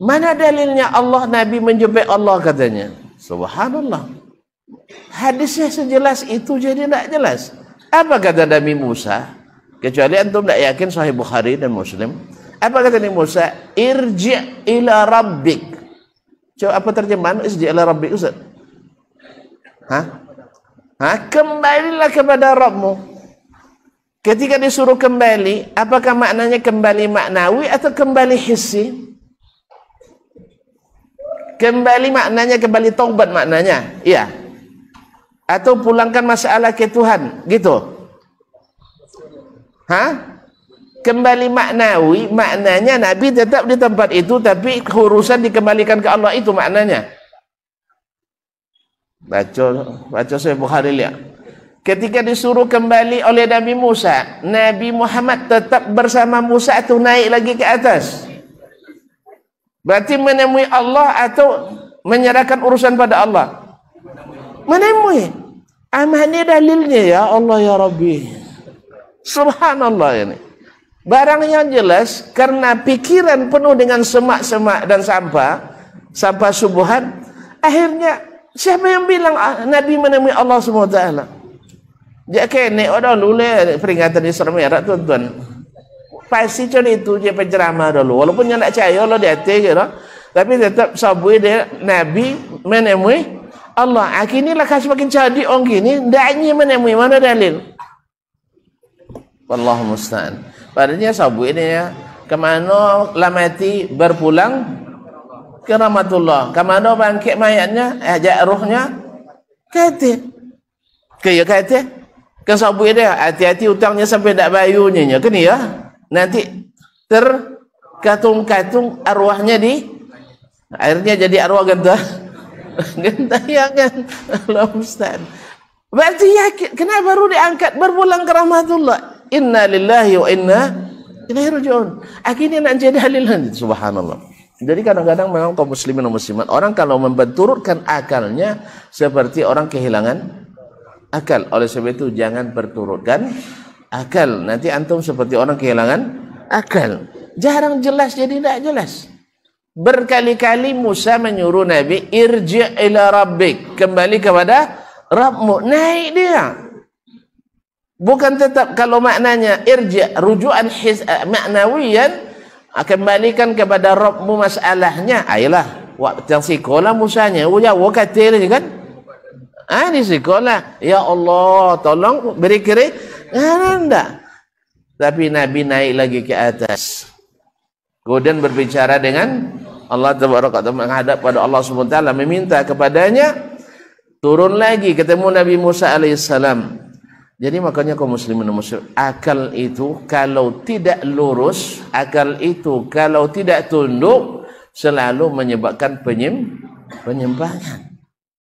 Mana dalilnya Allah Nabi menjebak Allah katanya? Subhanallah. Hadisnya sejelas itu jadi tidak jelas. Apa kata Nabi Musa? Kecuali antum tidak yakin sahih Bukhari dan Muslim. Apa kata Nabi Musa? Irji' ila rabbik. Coba apa terjemahan? Irji' ila rabbik. Ustaz. Hah? Ha? Kembalilah kepada Rabbimu. Ketika disuruh kembali, apakah maknanya kembali maknawi atau kembali hissi? kembali maknanya kembali taubat maknanya iya atau pulangkan masalah ke Tuhan gitu ha kembali maknawi maknanya nabi tetap di tempat itu tapi urusan dikembalikan ke Allah itu maknanya baca baca saya Bukhari lihat ketika disuruh kembali oleh Nabi Musa Nabi Muhammad tetap bersama Musa itu naik lagi ke atas Berarti menemui Allah atau menyerahkan urusan pada Allah? Menemui. Amani dalilnya ya Allah ya Rabbi. Subhanallah ini. Barang yang jelas karena pikiran penuh dengan semak-semak dan sampah, sampah subuhan, akhirnya siapa yang bilang ah, Nabi menemui Allah Subhanahu wa taala? Jak kene ada lule peringatan Isra Mi'raj tuan-tuan pasti macam itu dia penceramah dulu walaupun dia nak cahaya Allah di hati kira tapi tetap sabui dia Nabi menemui Allah akhirnya ah, lah makin cadik orang gini daknya menemui mana dalil Allah musta'an padanya sabui dia ya kemana lamati berpulang Keramatullah. rahmatullah kemana bangkit mayatnya ajak ruhnya kata Kaya ya kata ke sabui dia hati-hati hutangnya sampai tak bayunya kini ya nanti terkatung-katung arwahnya di akhirnya jadi arwah gentah gentayangan Allah Ustaz berarti yakin kenapa baru diangkat berpulang ke rahmatullah inna lillahi wa inna ilaihi rujun akhirnya nak jadi halil subhanallah jadi kadang-kadang memang kaum muslimin dan muslimat orang kalau membenturkan akalnya seperti orang kehilangan akal oleh sebab itu jangan berturutkan akal nanti antum seperti orang kehilangan akal jarang jelas jadi tidak jelas berkali-kali Musa menyuruh Nabi irji ila rabbik kembali kepada Rabbmu naik dia bukan tetap kalau maknanya irji rujuan his, uh, eh, maknawian ah, kembalikan kepada Rabbmu masalahnya ayolah ah, waktu yang sekolah Musa nya oh, ya wakatir kan ah ni sekolah ya Allah tolong beri kerja tidak. Tapi Nabi naik lagi ke atas. Kemudian berbicara dengan Allah Taala menghadap pada Allah Subhanahu Wa meminta kepadanya turun lagi ketemu Nabi Musa alaihissalam. Jadi makanya kaum muslimin dan muslim akal itu kalau tidak lurus, akal itu kalau tidak tunduk selalu menyebabkan penyimpangan.